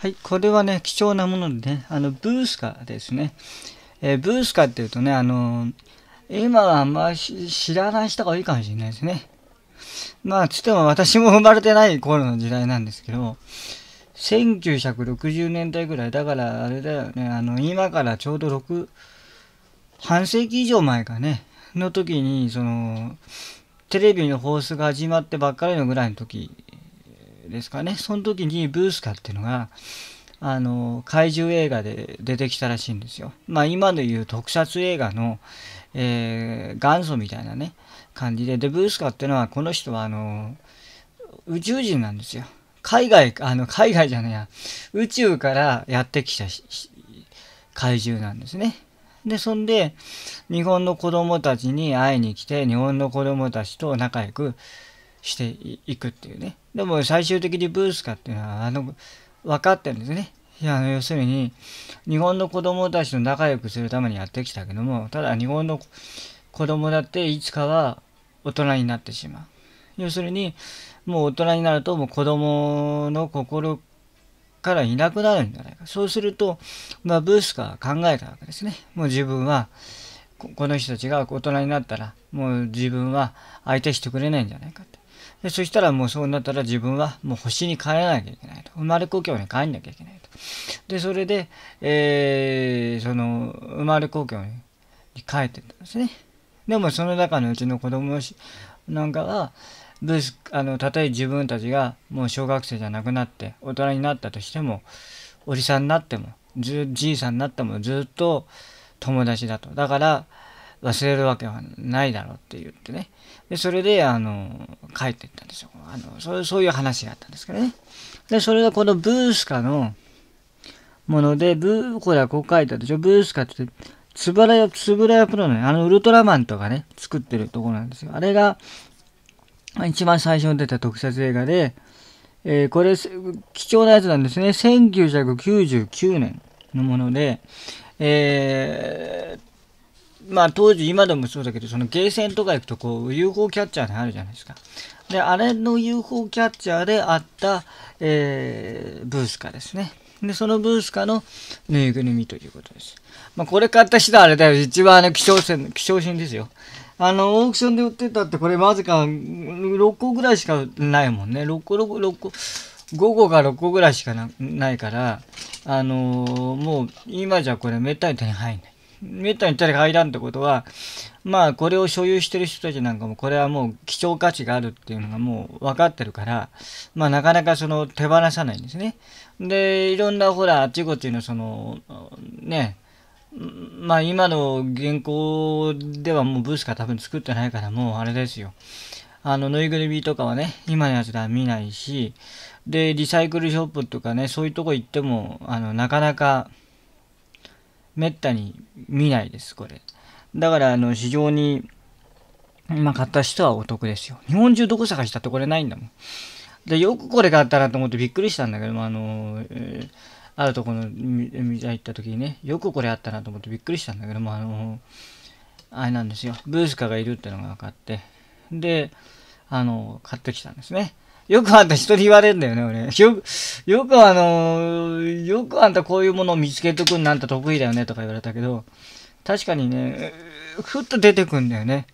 はい、これはね、貴重なものでね、あの、ブースカですね。えー、ブースカっていうとね、あの、今はあんま知らない人が多いかもしれないですね。まあ、つっても私も生まれてない頃の時代なんですけど、1960年代ぐらい、だからあれだよね、あの、今からちょうど6、半世紀以上前かね、の時に、その、テレビの放送が始まってばっかりのぐらいの時ですかねその時にブースカっていうのがあの怪獣映画で出てきたらしいんですよ。まあ今でいう特撮映画の、えー、元祖みたいなね感じででブースカっていうのはこの人はあの宇宙人なんですよ。海外あの海外じゃねえや宇宙からやってきた怪獣なんですね。でそんで日本の子供たちに会いに来て日本の子供たちと仲良くしていくっていうね。でも最終的にブースカっていうのは、あの、分かってるんですね。いや、要するに、日本の子供たちと仲良くするためにやってきたけども、ただ日本の子供だっていつかは大人になってしまう。要するに、もう大人になるともう子供の心からいなくなるんじゃないか。そうすると、まあ、ブースカは考えたわけですね。もう自分は、この人たちが大人になったら、もう自分は相手してくれないんじゃないかって。でそしたらもうそうなったら自分はもう星に帰らなきゃいけないと。生まれ故郷に帰んなきゃいけないと。で、それで、えー、その、生まれ故郷に帰ってたんですね。でもその中のうちの子供なんかは、ブスあのたとえ自分たちがもう小学生じゃなくなって大人になったとしてもおじさんになってもじいさんになってもずっと友達だとだから忘れるわけはないだろうって言ってね。で、それで、あの、帰っていったんですよ。あの、そうそういう話があったんですけどね。で、それがこのブースカのもので、ブー、これはこう書いてあるでしょ。ブースカって、つぶらや、つぶらやプロのね、あの、ウルトラマンとかね、作ってるところなんですよ。あれが、一番最初に出た特撮映画で、えー、これ、貴重なやつなんですね。1999年のもので、えー、まあ当時今でもそうだけどそのゲーセンとか行くとこう UFO キャッチャーにあるじゃないですかであれの UFO キャッチャーであった、えー、ブースカですねでそのブースカのぬいぐるみということです、まあ、これ買った人はあれだよ一番あの希少品希少品ですよあのオークションで売ってたってこれわずか6個ぐらいしかないもんね6個6個6個5個か6個ぐらいしかないからあのー、もう今じゃこれめったに手に入んないめったに誰に入らんってことは、まあこれを所有してる人たちなんかもこれはもう貴重価値があるっていうのがもう分かってるから、まあなかなかその手放さないんですね。で、いろんなほら、あっちこっちのその、ね、まあ今の現行ではもうブースが多分作ってないからもうあれですよ。あの、ぬいぐるみとかはね、今のやつでは見ないし、で、リサイクルショップとかね、そういうとこ行っても、あの、なかなか、めったに見ないです、これ。だから、あの、非常に、まあ、買った人はお得ですよ。日本中どこ探したってこれないんだもん。で、よくこれ買ったなと思ってびっくりしたんだけども、あの、えー、あるところの店行った時にね、よくこれあったなと思ってびっくりしたんだけども、あの、あれなんですよ。ブースカがいるってのが分かって、で、あの、買ってきたんですね。よくあんた人に言われるんだよね、俺。よく、よくあのー、よくあんたこういうものを見つけとくんなんて得意だよねとか言われたけど、確かにね、ふっと出てくんだよね。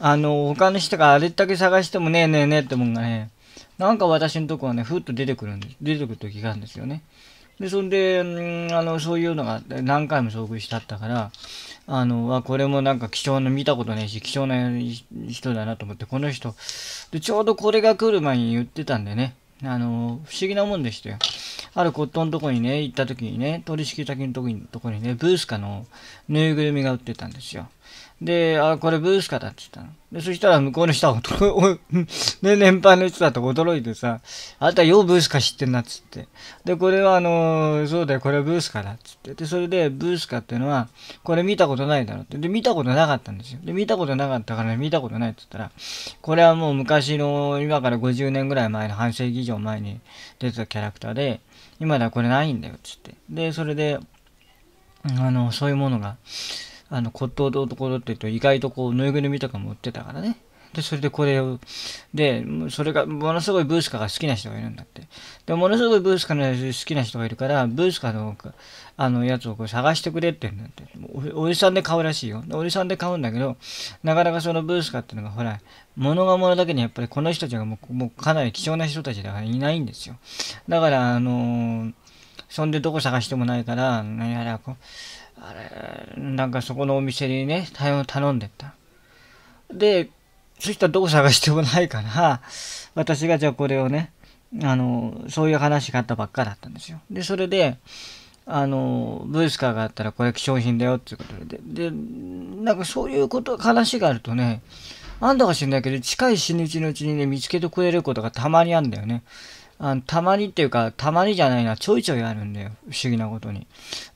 あの、他の人があれだけ探してもねえねえねえってもんがね、なんか私のとこはね、ふっと出てくるんです。出てくる時があるんですよね。で、そんで、うあの、そういうのが何回も遭遇したったから、あの、あ、これもなんか貴重な、見たことないし、貴重な人だなと思って、この人、で、ちょうどこれが来る前に言ってたんでね、あの、不思議なもんでしたよ。ある骨董のとこにね、行った時にね、取引先のとこにとこにね、ブースカのぬいぐるみが売ってたんですよ。で、あ、これブースカだって言ったの。で、そしたら向こうの人は驚、ね、年配の人だと驚いてさ、あんたようブースカ知ってんなっつって。で、これはあのー、そうだよ、これはブースカだっつって。で、それでブースカっていうのは、これ見たことないだろって。で、見たことなかったんですよ。で、見たことなかったから、ね、見たことないっつったら、これはもう昔の、今から50年ぐらい前の半世紀以上前に出てたキャラクターで、今ではこれないんだよっつって。で、それで、あの、そういうものが、あの骨董のところって言うと意外とこうぬいぐるみとかも売ってたからねで、それでこれを、で、それが、ものすごいブースカが好きな人がいるんだって。で、ものすごいブースカの好きな人がいるから、ブースカの、あの、やつをこう探してくれって言うんだって。おじさんで買うらしいよ。おじさんで買うんだけど、なかなかそのブースカっていうのが、ほら、物が物だけにやっぱりこの人たちがもうもうかなり貴重な人たちだからいないんですよ。だから、あのー、そんでどこ探してもないから、何やらこう、あれ、なんかそこのお店にね、頼んでった。で、そしたらどう探してもないから、私がじゃあこれをね、あの、そういう話があったばっかだったんですよ。で、それで、あの、ブースカーがあったらこれ希少品だよっていうことで、で、なんかそういうこと、話があるとね、あんたか知んないけど、近い死ぬうちのうちにね、見つけてくれることがたまにあんだよね。あの、たまにっていうか、たまにじゃないな、ちょいちょいあるんだよ。不思議なことに。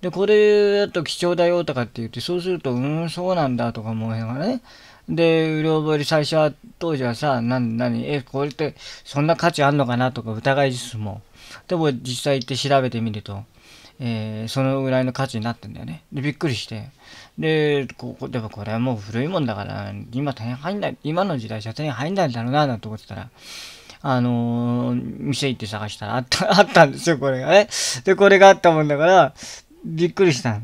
で、これだと貴重だよとかって言って、そうすると、うん、そうなんだとか思うのがね。で、うり覚え最初は、当時はさ、な、なに、え、これって、そんな価値あんのかなとか疑いつつも。でも、実際行って調べてみると、えー、そのぐらいの価値になってんだよね。で、びっくりして。で、ここ、でもこれはもう古いもんだから、今手に入んない、今の時代じゃ手に入んないんだろうな、なんて思ってたら、あのー、店行って探したらあった、あったんですよ、これがね。で、これがあったもんだから、びっくりした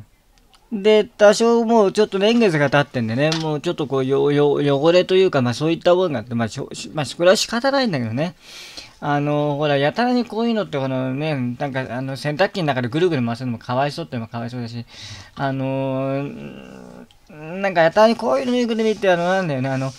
で、多少もうちょっと年月が経ってんでね、もうちょっとこう、汚れというか、まあそういったものがあって、まあ、まあ、これは仕方ないんだけどね。あの、ほら、やたらにこういうのって、このね、なんか、あの、洗濯機の中でぐるぐる回すのもかわいそうってのもかわいそうだし、あのー、なんかやたらにこういうぬいぐるみって、あの、なんだよね、あの、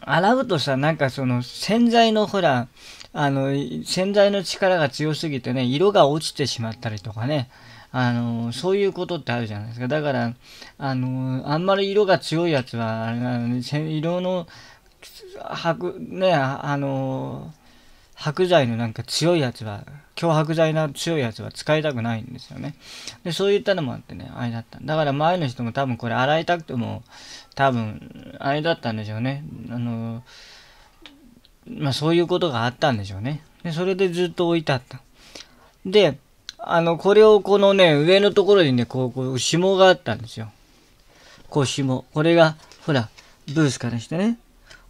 洗うとさ、なんかその洗剤のほら、あの、洗剤の力が強すぎてね、色が落ちてしまったりとかね、あの、そういうことってあるじゃないですか。だから、あの、あんまり色が強いやつは、あの色の、白、ね、あの、白剤のなんか強いやつは、漂白剤の強いやつは使いたくないんですよね。で、そういったのもあってね、あれだった。だから前の人も多分これ洗いたくても、多分あれだったんでしょうね。あの、まあそういうことがあったんでしょうね。で、それでずっと置いてあった。で、あの、これをこのね、上のところにね、こう、こう、紐があったんですよ。こう、紐。これが、ほら、ブースからしてね。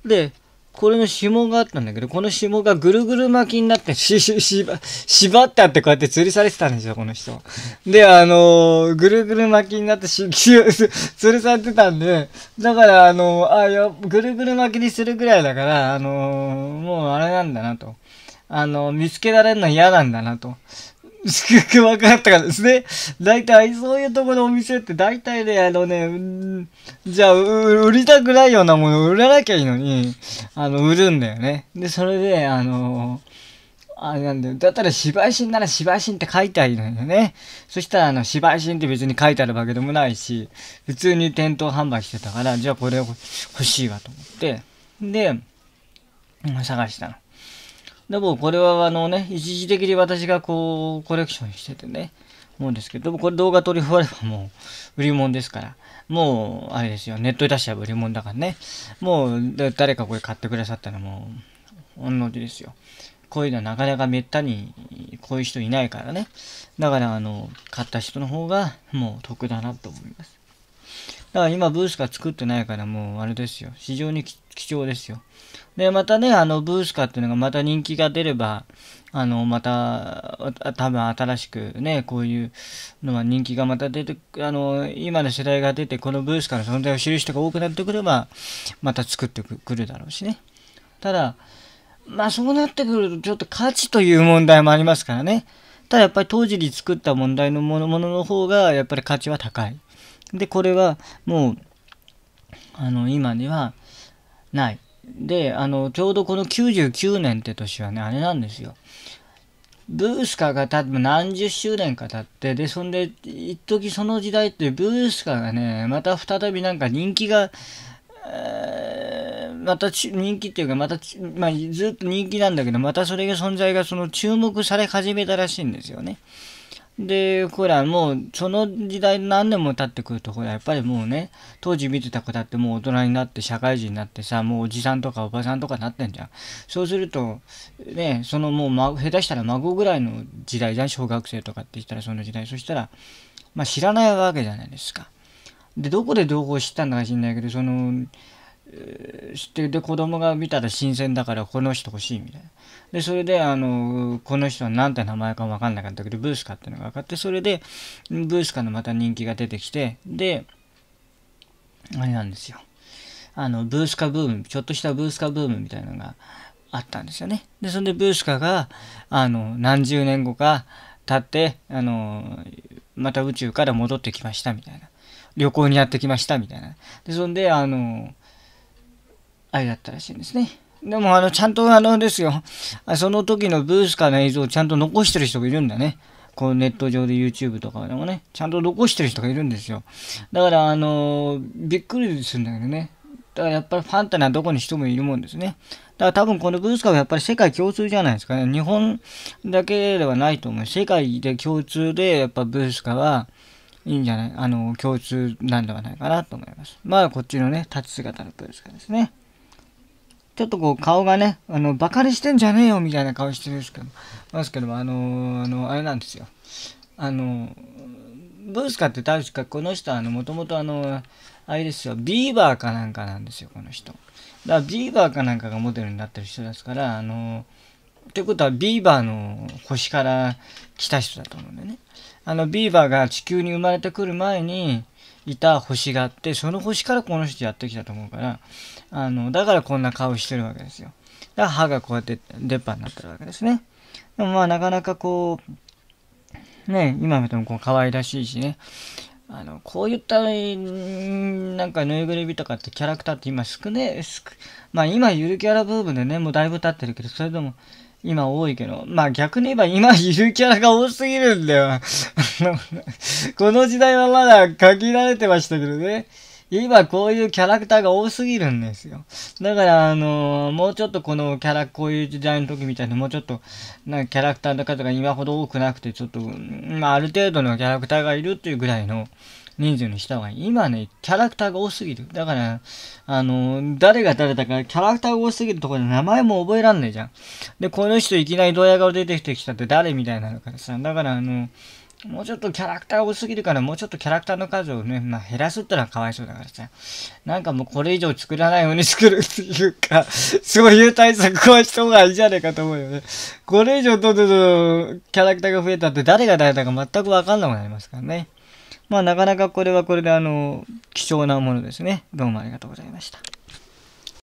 で、これの紐があったんだけど、この紐がぐるぐる巻きになって、し、し、しば、縛ってあってこうやって吊りされてたんですよ、この人。で、あのー、ぐるぐる巻きになってし、吊るされてたんで、だから、あのー、あ、や、ぐるぐる巻きにするぐらいだから、あのー、もうあれなんだなと。あの、見つけられるの嫌なんだなと。分かったからですね。大体、そういうところのお店って大体ね、あのね、うん、じゃあ、売りたくないようなもの売らなきゃいいのに、あの、売るんだよね。で、それで、あのあれなんだよ。だったら芝居神なら芝居神って書いてあるのよね。そしたらあの芝居神って別に書いてあるわけでもないし、普通に店頭販売してたから、じゃあこれ欲しいわと思って、で、探したの。でもこれはあのね、一時的に私がこう、コレクションしててね、思うんですけど、でもこれ動画撮り終わればもう売り物ですから、もうあれですよ、ネット出しちゃえば売り物だからね、もう誰かこれ買ってくださったらもう、御の字ですよ。こういうのはなかなかめったにこういう人いないからね。だからあの、買った人の方がもう得だなと思います。だから今ブースカ作ってないからもうあれですよ。非常に貴重ですよ。で、またね、あの、ブースカっていうのがまた人気が出れば、あの、また、多分新しくね、こういうのは人気がまた出て、あの、今の世代が出て、このブースカの存在を知る人が多くなってくれば、また作ってくるだろうしね。ただ、まあそうなってくるとちょっと価値という問題もありますからね。ただやっぱり当時に作った問題のものの方がやっぱり価値は高い。で、これはもう、あの、今にはない。で、あの、ちょうどこの99年って年はね、あれなんですよ。ブースカーが多分何十周年か経って、で、そんで、一時その時代ってブースカーがね、また再びなんか人気が、また人気っていうか、また、まあ、ずっと人気なんだけど、またそれが存在がその注目され始めたらしいんですよね。で、ほら、もう、その時代何年も経ってくると、ほら、やっぱりもうね、当時見てた子だってもう大人になって、社会人になってさ、もうおじさんとかおばさんとかなってんじゃん。そうすると、ね、そのもう、ま、下手したら孫ぐらいの時代じゃん、小学生とかって言ったらその時代。そしたら、まあ知らないわけじゃないですか。で、どこで同行してたんだか知んないけど、その、知ってで子供が見たら新鮮だからこの人欲しいみたいなでそれであのこの人は何て名前か分かんなかったけどブースカっていうのが分かってそれでブースカのまた人気が出てきてであれなんですよあのブースカブームちょっとしたブースカブームみたいなのがあったんですよねでそれでブースカがあの何十年後か経ってあのまた宇宙から戻ってきましたみたいな旅行にやってきましたみたいなでそんであのあれだったらしいんですね。でも、あの、ちゃんと、あの、ですよ、その時のブースカーの映像をちゃんと残してる人がいるんだね。こうネット上で YouTube とかでもね、ちゃんと残してる人がいるんですよ。だから、あのびっくりするんだけどね。だからやっぱりファンってのはどこに人もいるもんですね。だから多分このブースカはやっぱり世界共通じゃないですかね。日本だけではないと思う。世界で共通でやっぱブースカはいいんじゃないあの、共通なんではないかなと思います。まあこっちのね、立ち姿のブースカですね。ちょっとこう顔がね、あの、バカにしてんじゃねえよみたいな顔してるんですけど、ますけども、あのー、あの、あれなんですよ。あの、ブースカって確かこの人は、あの、もともとあの、あれですよ、ビーバーかなんかなんですよ、この人。だからビーバーかなんかがモデルになってる人ですから、あの、といことはビーバーの星から来た人だと思うんだよね。あの、ビーバーが地球に生まれてくる前にいた星があって、その星からこの人やってきたと思うから、あの、だからこんな顔してるわけですよ。だから歯がこうやって出っ歯になってるわけですね。でもまあなかなかこう、ね、今見てもこう可愛らしいしね、あの、こういった、なんかぬいぐるみとかってキャラクターって今少ね少、まあ今ゆるキャラブームでね、もうだいぶ経ってるけど、それでも今多いけど、まあ逆に言えば今ゆるキャラが多すぎるんだよ。この時代はまだ限られてましたけどね。今こういうキャラクターが多すぎるんですよ。だから、あのー、もうちょっとこのキャラ、こういう時代の時みたいにもうちょっと、なんかキャラクターの方が今ほど多くなくて、ちょっと、まあ、ある程度のキャラクターがいるっていうぐらいの人数にした方がいい。今ね、キャラクターが多すぎる。だから、あのー、誰が誰だか、キャラクターが多すぎるところで名前も覚えらんねえじゃん。で、この人いきなりドヤ顔出てきてきたって誰みたいなのからさ、だからあのーもうちょっとキャラクター多すぎるから、もうちょっとキャラクターの数をね、まあ、減らすってのはかわいそうだからさ。なんかもうこれ以上作らないように作るっていうか、そういう対策はした方がいいんじゃねえかと思うよね。これ以上どんどんどんキャラクターが増えたって誰が誰だか全くわかんなくなりますからね。まあなかなかこれはこれであの、貴重なものですね。どうもありがとうございました。